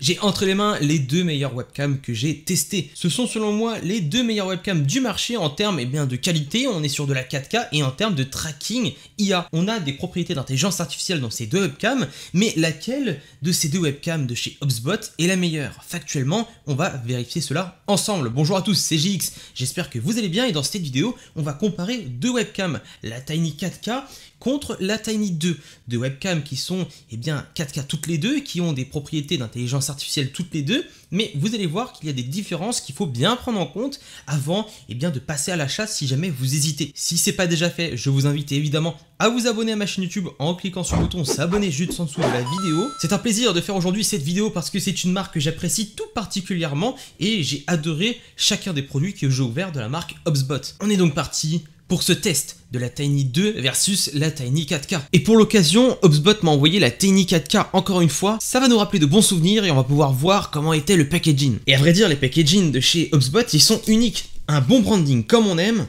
J'ai entre les mains les deux meilleures webcams que j'ai testées. Ce sont selon moi les deux meilleures webcams du marché en termes eh bien, de qualité, on est sur de la 4K, et en termes de tracking IA. On a des propriétés d'intelligence artificielle dans ces deux webcams, mais laquelle de ces deux webcams de chez HubSpot est la meilleure Factuellement, on va vérifier cela ensemble. Bonjour à tous, c'est JX, j'espère que vous allez bien, et dans cette vidéo, on va comparer deux webcams, la Tiny 4K contre la Tiny 2, deux webcams qui sont eh bien, 4K toutes les deux, qui ont des propriétés d'intelligence artificielles artificielle toutes les deux, mais vous allez voir qu'il y a des différences qu'il faut bien prendre en compte avant et eh bien, de passer à l'achat si jamais vous hésitez. Si c'est pas déjà fait, je vous invite évidemment à vous abonner à ma chaîne YouTube en cliquant sur le bouton s'abonner juste en dessous de la vidéo. C'est un plaisir de faire aujourd'hui cette vidéo parce que c'est une marque que j'apprécie tout particulièrement et j'ai adoré chacun des produits que j'ai ouverts de la marque HobSbot. On est donc parti pour ce test de la Tiny 2 versus la Tiny 4K. Et pour l'occasion, HubSpot m'a envoyé la Tiny 4K encore une fois, ça va nous rappeler de bons souvenirs et on va pouvoir voir comment était le packaging. Et à vrai dire, les packagings de chez HubSpot, ils sont uniques. Un bon branding comme on aime,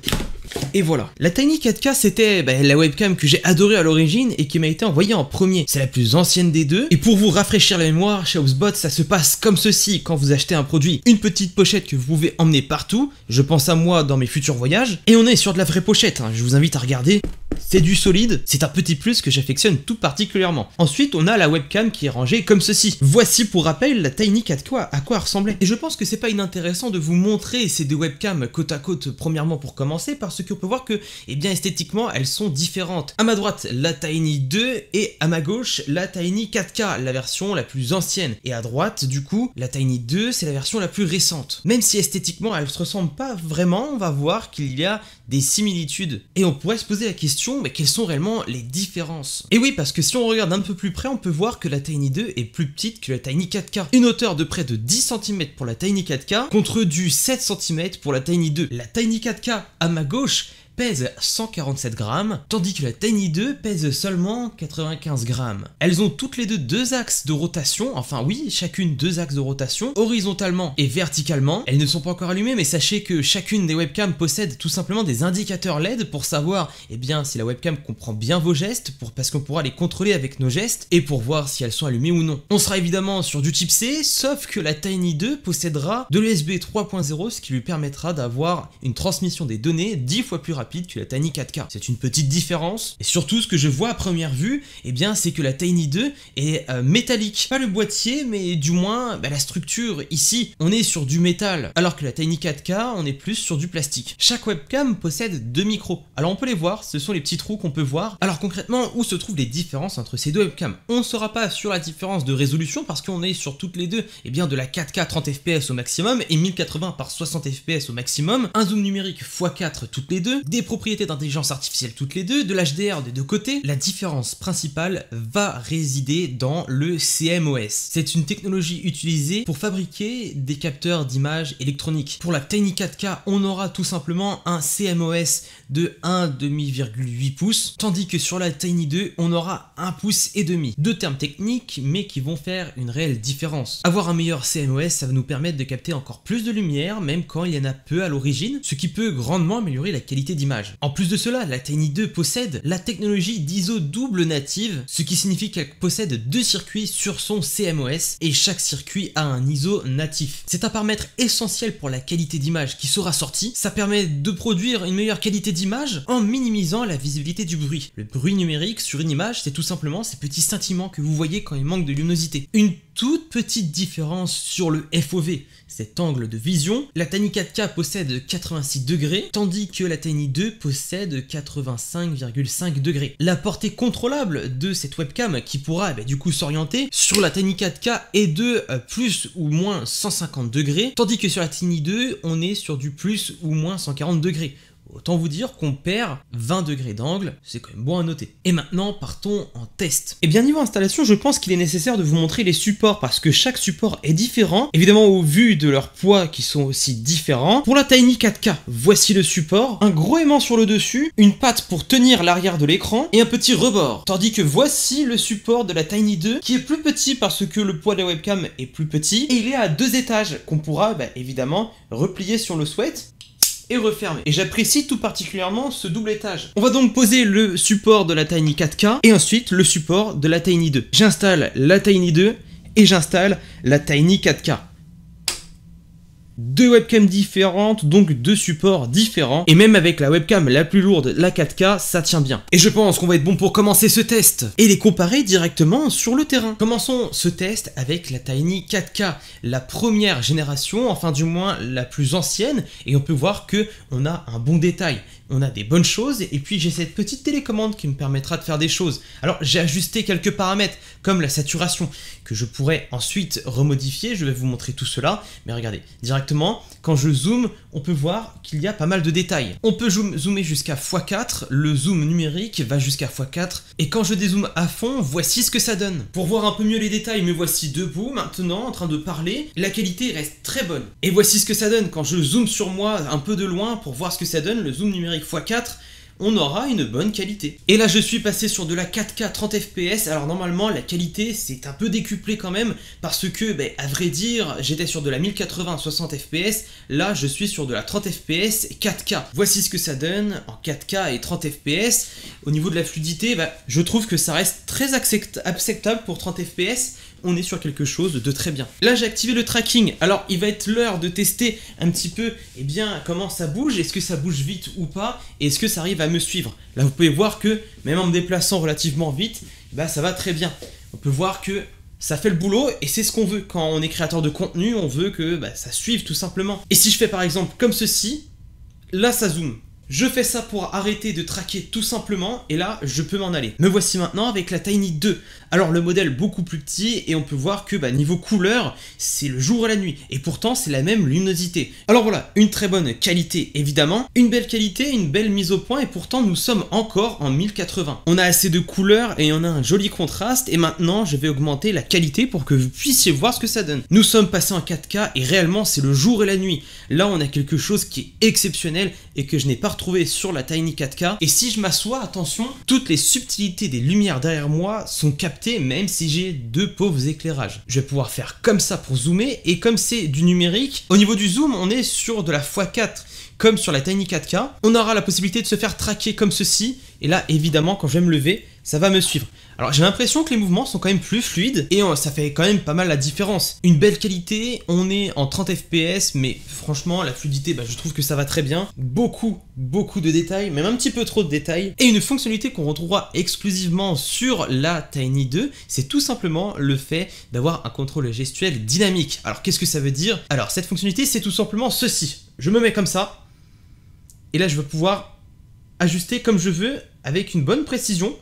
et voilà. La Tiny 4K, c'était bah, la webcam que j'ai adorée à l'origine et qui m'a été envoyée en premier. C'est la plus ancienne des deux. Et pour vous rafraîchir la mémoire, chez Housebot, ça se passe comme ceci. Quand vous achetez un produit, une petite pochette que vous pouvez emmener partout. Je pense à moi dans mes futurs voyages. Et on est sur de la vraie pochette. Hein. Je vous invite à regarder. C'est du solide, c'est un petit plus que j'affectionne tout particulièrement. Ensuite, on a la webcam qui est rangée comme ceci. Voici pour rappel la Tiny 4K à quoi elle ressemblait. Et je pense que c'est pas inintéressant de vous montrer ces deux webcams côte à côte premièrement pour commencer parce qu'on peut voir que eh bien esthétiquement elles sont différentes. À ma droite, la Tiny 2 et à ma gauche, la Tiny 4K, la version la plus ancienne. Et à droite, du coup, la Tiny 2, c'est la version la plus récente. Même si esthétiquement elles se ressemblent pas vraiment, on va voir qu'il y a des similitudes. Et on pourrait se poser la question mais quelles sont réellement les différences Et oui, parce que si on regarde un peu plus près, on peut voir que la Tiny 2 est plus petite que la Tiny 4K. Une hauteur de près de 10 cm pour la Tiny 4K, contre du 7 cm pour la Tiny 2. La Tiny 4K, à ma gauche, pèse 147 grammes, tandis que la Tiny 2 pèse seulement 95 grammes. Elles ont toutes les deux deux axes de rotation, enfin oui, chacune deux axes de rotation, horizontalement et verticalement. Elles ne sont pas encore allumées, mais sachez que chacune des webcams possède tout simplement des indicateurs LED pour savoir eh bien, si la webcam comprend bien vos gestes, parce qu'on pourra les contrôler avec nos gestes, et pour voir si elles sont allumées ou non. On sera évidemment sur du type C, sauf que la Tiny 2 possédera de l'USB 3.0, ce qui lui permettra d'avoir une transmission des données 10 fois plus rapide que la Tiny 4K. C'est une petite différence. Et surtout, ce que je vois à première vue, et eh bien, c'est que la Tiny 2 est euh, métallique. Pas le boîtier, mais du moins bah, la structure. Ici, on est sur du métal, alors que la Tiny 4K, on est plus sur du plastique. Chaque webcam possède deux micros. Alors on peut les voir, ce sont les petits trous qu'on peut voir. Alors concrètement, où se trouvent les différences entre ces deux webcams On ne saura pas sur la différence de résolution parce qu'on est sur toutes les deux, eh bien, de la 4K 30 fps au maximum et 1080 par 60 fps au maximum, un zoom numérique x4 toutes les deux, propriétés d'intelligence artificielle toutes les deux, de l'HDR des deux côtés, la différence principale va résider dans le CMOS. C'est une technologie utilisée pour fabriquer des capteurs d'image électroniques. Pour la Tiny 4K, on aura tout simplement un CMOS de 1,8 pouces, tandis que sur la Tiny 2, on aura 1 pouce et demi. Deux termes techniques, mais qui vont faire une réelle différence. Avoir un meilleur CMOS, ça va nous permettre de capter encore plus de lumière, même quand il y en a peu à l'origine, ce qui peut grandement améliorer la qualité d'image en plus de cela, la Tiny 2 possède la technologie d'ISO double native, ce qui signifie qu'elle possède deux circuits sur son CMOS et chaque circuit a un ISO natif. C'est un paramètre essentiel pour la qualité d'image qui sera sortie. Ça permet de produire une meilleure qualité d'image en minimisant la visibilité du bruit. Le bruit numérique sur une image, c'est tout simplement ces petits scintillements que vous voyez quand il manque de luminosité. Une toute petite différence sur le FOV, cet angle de vision. La Tiny 4K possède 86 degrés, tandis que la Tiny 2 possède 85,5 degrés. La portée contrôlable de cette webcam qui pourra eh ben, du coup s'orienter sur la Tiny 4K est de euh, plus ou moins 150 degrés, tandis que sur la Tiny 2 on est sur du plus ou moins 140 degrés. Autant vous dire qu'on perd 20 degrés d'angle, c'est quand même bon à noter. Et maintenant, partons en test. Et bien niveau installation, je pense qu'il est nécessaire de vous montrer les supports parce que chaque support est différent, évidemment au vu de leur poids qui sont aussi différents. Pour la Tiny 4K, voici le support, un gros aimant sur le dessus, une patte pour tenir l'arrière de l'écran et un petit rebord. Tandis que voici le support de la Tiny 2 qui est plus petit parce que le poids de la webcam est plus petit et il est à deux étages qu'on pourra bah, évidemment replier si on le souhaite et refermé. Et j'apprécie tout particulièrement ce double étage. On va donc poser le support de la Tiny 4K et ensuite le support de la Tiny 2. J'installe la Tiny 2 et j'installe la Tiny 4K deux webcams différentes, donc deux supports différents. Et même avec la webcam la plus lourde, la 4K, ça tient bien. Et je pense qu'on va être bon pour commencer ce test et les comparer directement sur le terrain. Commençons ce test avec la Tiny 4K, la première génération, enfin du moins la plus ancienne, et on peut voir que on a un bon détail on a des bonnes choses, et puis j'ai cette petite télécommande qui me permettra de faire des choses. Alors j'ai ajusté quelques paramètres, comme la saturation, que je pourrais ensuite remodifier, je vais vous montrer tout cela, mais regardez, directement, quand je zoome, on peut voir qu'il y a pas mal de détails. On peut zoomer jusqu'à x4, le zoom numérique va jusqu'à x4, et quand je dézoome à fond, voici ce que ça donne. Pour voir un peu mieux les détails, me voici debout, maintenant, en train de parler, la qualité reste très bonne. Et voici ce que ça donne quand je zoome sur moi un peu de loin pour voir ce que ça donne, le zoom numérique x4, on aura une bonne qualité. Et là je suis passé sur de la 4K 30 fps, alors normalement la qualité c'est un peu décuplé quand même, parce que ben, à vrai dire j'étais sur de la 1080 60 fps, là je suis sur de la 30 fps 4K. Voici ce que ça donne en 4K et 30 fps. Au niveau de la fluidité, ben, je trouve que ça reste très acceptable pour 30 fps, on est sur quelque chose de très bien. Là, j'ai activé le tracking. Alors, il va être l'heure de tester un petit peu eh bien, comment ça bouge, est-ce que ça bouge vite ou pas, et est-ce que ça arrive à me suivre. Là, vous pouvez voir que même en me déplaçant relativement vite, bah, ça va très bien. On peut voir que ça fait le boulot et c'est ce qu'on veut. Quand on est créateur de contenu, on veut que bah, ça suive tout simplement. Et si je fais par exemple comme ceci, là, ça zoome. Je fais ça pour arrêter de traquer tout simplement et là je peux m'en aller. Me voici maintenant avec la Tiny 2. Alors le modèle beaucoup plus petit et on peut voir que bah, niveau couleur, c'est le jour et la nuit. Et pourtant c'est la même luminosité. Alors voilà, une très bonne qualité évidemment, une belle qualité, une belle mise au point et pourtant nous sommes encore en 1080. On a assez de couleurs et on a un joli contraste et maintenant je vais augmenter la qualité pour que vous puissiez voir ce que ça donne. Nous sommes passés en 4K et réellement c'est le jour et la nuit. Là on a quelque chose qui est exceptionnel et que je n'ai pas retrouvé sur la Tiny 4K. Et si je m'assois, attention, toutes les subtilités des lumières derrière moi sont captées même si j'ai deux pauvres éclairages. Je vais pouvoir faire comme ça pour zoomer et comme c'est du numérique, au niveau du zoom on est sur de la x4 comme sur la Tiny 4K. On aura la possibilité de se faire traquer comme ceci et là évidemment quand je vais me lever ça va me suivre. Alors j'ai l'impression que les mouvements sont quand même plus fluides et euh, ça fait quand même pas mal la différence. Une belle qualité, on est en 30 fps, mais franchement la fluidité, bah, je trouve que ça va très bien. Beaucoup, beaucoup de détails, même un petit peu trop de détails. Et une fonctionnalité qu'on retrouvera exclusivement sur la Tiny 2, c'est tout simplement le fait d'avoir un contrôle gestuel dynamique. Alors qu'est-ce que ça veut dire Alors cette fonctionnalité, c'est tout simplement ceci. Je me mets comme ça, et là je vais pouvoir ajuster comme je veux avec une bonne précision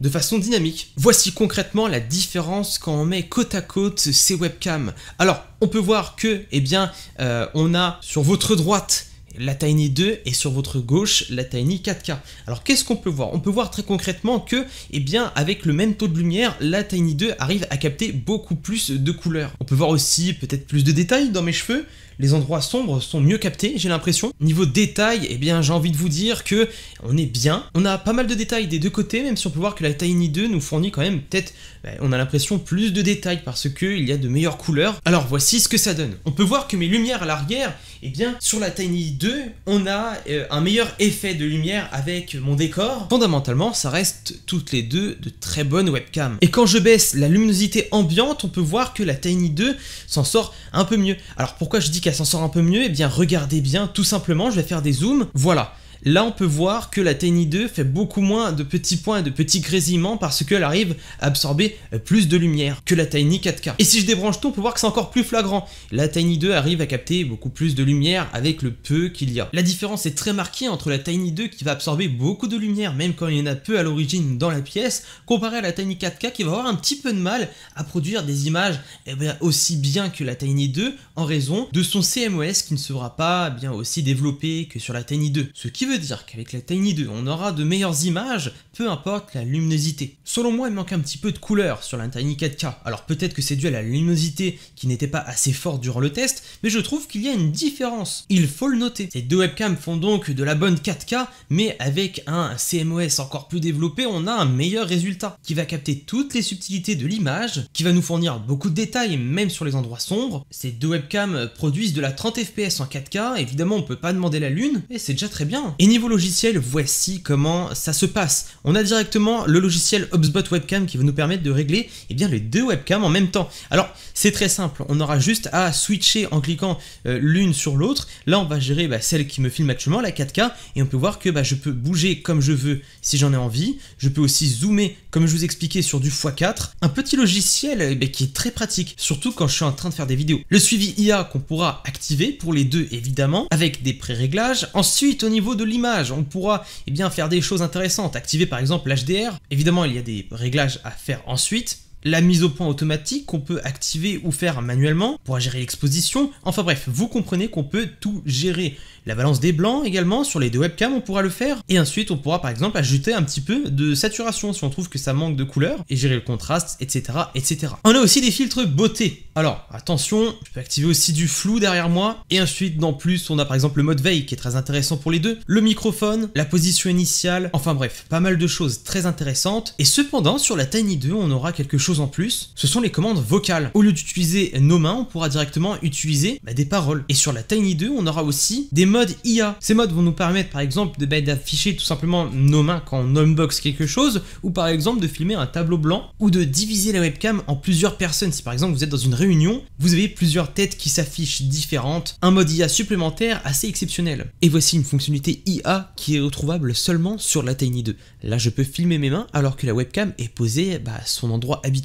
de façon dynamique. Voici concrètement la différence quand on met côte à côte ces webcams. Alors, on peut voir que, eh bien, euh, on a sur votre droite la Tiny 2 et sur votre gauche la Tiny 4K. Alors qu'est-ce qu'on peut voir On peut voir très concrètement que, eh bien, avec le même taux de lumière, la Tiny 2 arrive à capter beaucoup plus de couleurs. On peut voir aussi peut-être plus de détails dans mes cheveux, les endroits sombres sont mieux captés, j'ai l'impression. Niveau détail, eh bien, j'ai envie de vous dire que on est bien. On a pas mal de détails des deux côtés, même si on peut voir que la Tiny 2 nous fournit quand même peut-être, ben, on a l'impression, plus de détails parce qu'il y a de meilleures couleurs. Alors voici ce que ça donne. On peut voir que mes lumières à l'arrière, eh bien, sur la Tiny 2, on a euh, un meilleur effet de lumière avec mon décor. Fondamentalement, ça reste toutes les deux de très bonnes webcams. Et quand je baisse la luminosité ambiante, on peut voir que la Tiny 2 s'en sort un peu mieux. Alors pourquoi je dis s'en sort un peu mieux, et eh bien regardez bien, tout simplement, je vais faire des zooms, voilà. Là, on peut voir que la tiny 2 fait beaucoup moins de petits points et de petits grésillements parce qu'elle arrive à absorber euh, plus de lumière que la tiny 4K. Et si je débranche tout, on peut voir que c'est encore plus flagrant. La tiny 2 arrive à capter beaucoup plus de lumière avec le peu qu'il y a. La différence est très marquée entre la Tiny 2 qui va absorber beaucoup de lumière, même quand il y en a peu à l'origine dans la pièce, comparée à la Tiny 4K qui va avoir un petit peu de mal à produire des images eh bien, aussi bien que la Tiny 2 en raison de son CMOS qui ne sera pas bien aussi développé que sur la Tiny 2. Ce qui dire qu'avec la Tiny 2, on aura de meilleures images, peu importe la luminosité. Selon moi, il manque un petit peu de couleur sur la Tiny 4K, alors peut-être que c'est dû à la luminosité qui n'était pas assez forte durant le test, mais je trouve qu'il y a une différence. Il faut le noter. Ces deux webcams font donc de la bonne 4K, mais avec un CMOS encore plus développé, on a un meilleur résultat, qui va capter toutes les subtilités de l'image, qui va nous fournir beaucoup de détails, même sur les endroits sombres. Ces deux webcams produisent de la 30 fps en 4K, évidemment on peut pas demander la lune, et c'est déjà très bien. Et niveau logiciel, voici comment ça se passe. On a directement le logiciel HubSpot Webcam qui va nous permettre de régler eh bien, les deux webcams en même temps. Alors c'est très simple, on aura juste à switcher en cliquant euh, l'une sur l'autre. Là on va gérer bah, celle qui me filme actuellement, la 4K, et on peut voir que bah, je peux bouger comme je veux si j'en ai envie. Je peux aussi zoomer comme je vous expliquais sur du x4. Un petit logiciel eh qui est très pratique, surtout quand je suis en train de faire des vidéos. Le suivi IA qu'on pourra activer pour les deux évidemment, avec des pré-réglages. Ensuite au niveau de l'image, on pourra eh bien, faire des choses intéressantes, activer par exemple l'HDR. Évidemment, il y a des réglages à faire ensuite, la mise au point automatique qu'on peut activer ou faire manuellement pour gérer l'exposition. Enfin bref, vous comprenez qu'on peut tout gérer. La balance des blancs également, sur les deux webcams on pourra le faire. Et ensuite on pourra par exemple ajouter un petit peu de saturation si on trouve que ça manque de couleur et gérer le contraste, etc. etc. On a aussi des filtres beauté. Alors attention, je peux activer aussi du flou derrière moi. Et ensuite en plus on a par exemple le mode veille qui est très intéressant pour les deux, le microphone, la position initiale, enfin bref, pas mal de choses très intéressantes. Et cependant sur la Tiny 2 on aura quelque chose en plus, ce sont les commandes vocales. Au lieu d'utiliser nos mains, on pourra directement utiliser bah, des paroles. Et sur la Tiny 2, on aura aussi des modes IA. Ces modes vont nous permettre par exemple de bah, d'afficher tout simplement nos mains quand on unbox quelque chose, ou par exemple de filmer un tableau blanc, ou de diviser la webcam en plusieurs personnes. Si par exemple vous êtes dans une réunion, vous avez plusieurs têtes qui s'affichent différentes, un mode IA supplémentaire assez exceptionnel. Et voici une fonctionnalité IA qui est retrouvable seulement sur la Tiny 2. Là je peux filmer mes mains alors que la webcam est posée bah, à son endroit habituel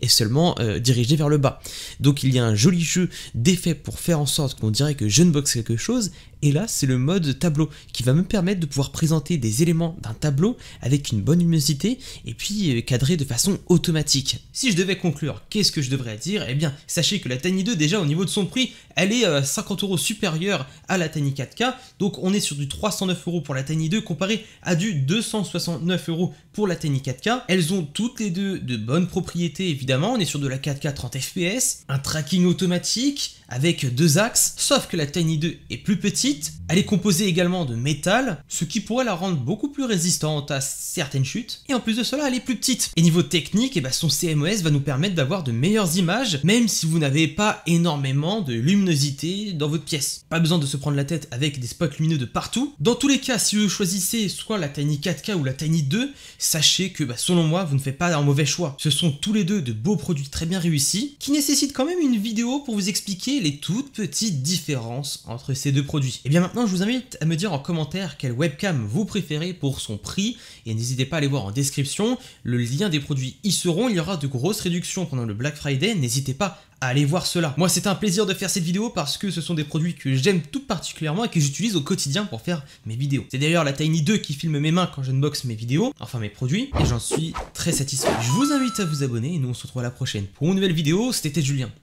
et seulement euh, dirigé vers le bas. Donc il y a un joli jeu d'effets pour faire en sorte qu'on dirait que je ne boxe quelque chose, et là, c'est le mode tableau qui va me permettre de pouvoir présenter des éléments d'un tableau avec une bonne luminosité et puis euh, cadrer de façon automatique. Si je devais conclure, qu'est-ce que je devrais dire Eh bien, sachez que la Tiny 2, déjà au niveau de son prix, elle est 50 euh, euros supérieure à la Tiny 4K. Donc, on est sur du 309 euros pour la Tiny 2 comparé à du 269 euros pour la Tiny 4K. Elles ont toutes les deux de bonnes propriétés, évidemment. On est sur de la 4K 30 FPS, un tracking automatique, avec deux axes, sauf que la Tiny 2 est plus petite, elle est composée également de métal, ce qui pourrait la rendre beaucoup plus résistante à certaines chutes, et en plus de cela elle est plus petite. Et niveau technique, eh ben, son CMOS va nous permettre d'avoir de meilleures images, même si vous n'avez pas énormément de luminosité dans votre pièce. Pas besoin de se prendre la tête avec des spots lumineux de partout. Dans tous les cas, si vous choisissez soit la Tiny 4K ou la Tiny 2, sachez que bah, selon moi, vous ne faites pas un mauvais choix. Ce sont tous les deux de beaux produits très bien réussis, qui nécessitent quand même une vidéo pour vous expliquer les toutes petites différences entre ces deux produits. Et eh bien maintenant, je vous invite à me dire en commentaire quelle webcam vous préférez pour son prix, et n'hésitez pas à aller voir en description, le lien des produits y seront, il y aura de grosses réductions pendant le Black Friday, n'hésitez pas à aller voir cela. Moi, c'est un plaisir de faire cette vidéo parce que ce sont des produits que j'aime tout particulièrement et que j'utilise au quotidien pour faire mes vidéos. C'est d'ailleurs la Tiny 2 qui filme mes mains quand j'unbox mes vidéos, enfin mes produits, et j'en suis très satisfait. Je vous invite à vous abonner et nous on se retrouve à la prochaine pour une nouvelle vidéo. C'était Julien.